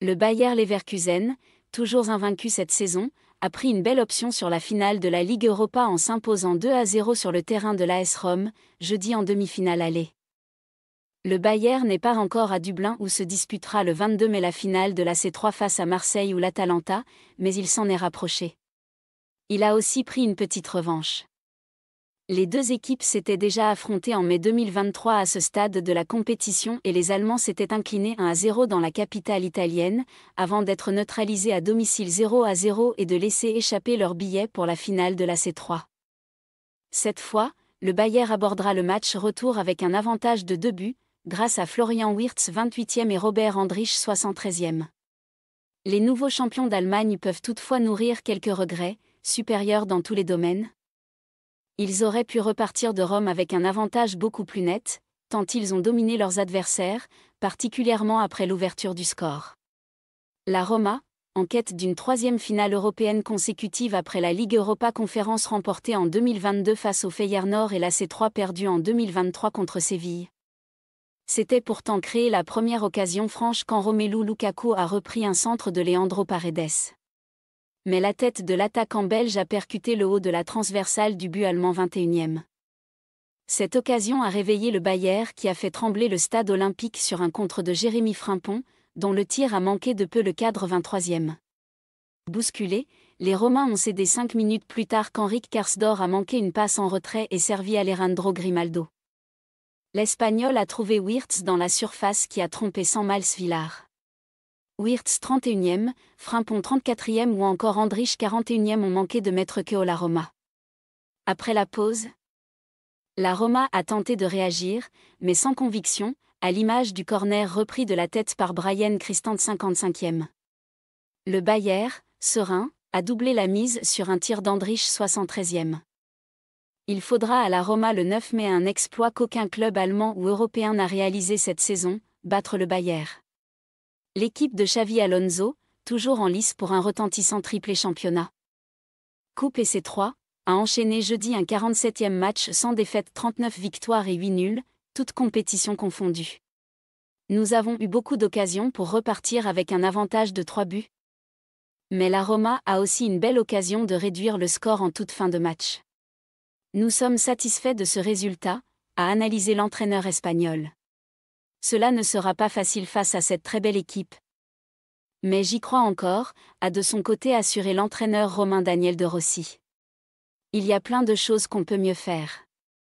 Le Bayer Leverkusen, toujours invaincu cette saison, a pris une belle option sur la finale de la Ligue Europa en s'imposant 2 à 0 sur le terrain de l'AS Rome, jeudi en demi-finale aller. Le Bayer n'est pas encore à Dublin où se disputera le 22 mai la finale de la C3 face à Marseille ou l'Atalanta, mais il s'en est rapproché. Il a aussi pris une petite revanche. Les deux équipes s'étaient déjà affrontées en mai 2023 à ce stade de la compétition et les Allemands s'étaient inclinés 1 à 0 dans la capitale italienne, avant d'être neutralisés à domicile 0 à 0 et de laisser échapper leur billet pour la finale de la C3. Cette fois, le Bayer abordera le match retour avec un avantage de deux buts, grâce à Florian Wirtz 28e et Robert Andrich 73e. Les nouveaux champions d'Allemagne peuvent toutefois nourrir quelques regrets, supérieurs dans tous les domaines, ils auraient pu repartir de Rome avec un avantage beaucoup plus net, tant ils ont dominé leurs adversaires, particulièrement après l'ouverture du score. La Roma, en quête d'une troisième finale européenne consécutive après la Ligue Europa Conférence remportée en 2022 face au Feyenoord et la C3 perdue en 2023 contre Séville. C'était pourtant créé la première occasion franche quand Romelu Lukaku a repris un centre de Leandro Paredes mais la tête de l'attaquant belge a percuté le haut de la transversale du but allemand 21e. Cette occasion a réveillé le Bayer qui a fait trembler le stade olympique sur un contre de Jérémy Frimpon, dont le tir a manqué de peu le cadre 23e. Bousculé, les Romains ont cédé cinq minutes plus tard qu'Henrik Karsdor a manqué une passe en retrait et servi Alejandro Grimaldo. L'Espagnol a trouvé Wirtz dans la surface qui a trompé sans mal Villar. Wirtz 31e, Frimpon 34e ou encore Andrich 41e ont manqué de mettre que la Roma. Après la pause, la Roma a tenté de réagir, mais sans conviction, à l'image du corner repris de la tête par Brian Christand 55e. Le Bayer, serein, a doublé la mise sur un tir d'Andrich 73e. Il faudra à la Roma le 9 mai un exploit qu'aucun club allemand ou européen n'a réalisé cette saison, battre le Bayer. L'équipe de Xavi Alonso, toujours en lice pour un retentissant triplé championnat. Coupe et C3 a enchaîné jeudi un 47e match sans défaite 39 victoires et 8 nuls, toutes compétitions confondues. Nous avons eu beaucoup d'occasions pour repartir avec un avantage de 3 buts. Mais la Roma a aussi une belle occasion de réduire le score en toute fin de match. Nous sommes satisfaits de ce résultat, a analysé l'entraîneur espagnol. Cela ne sera pas facile face à cette très belle équipe. Mais j'y crois encore, a de son côté assuré l'entraîneur romain Daniel de Rossi. Il y a plein de choses qu'on peut mieux faire.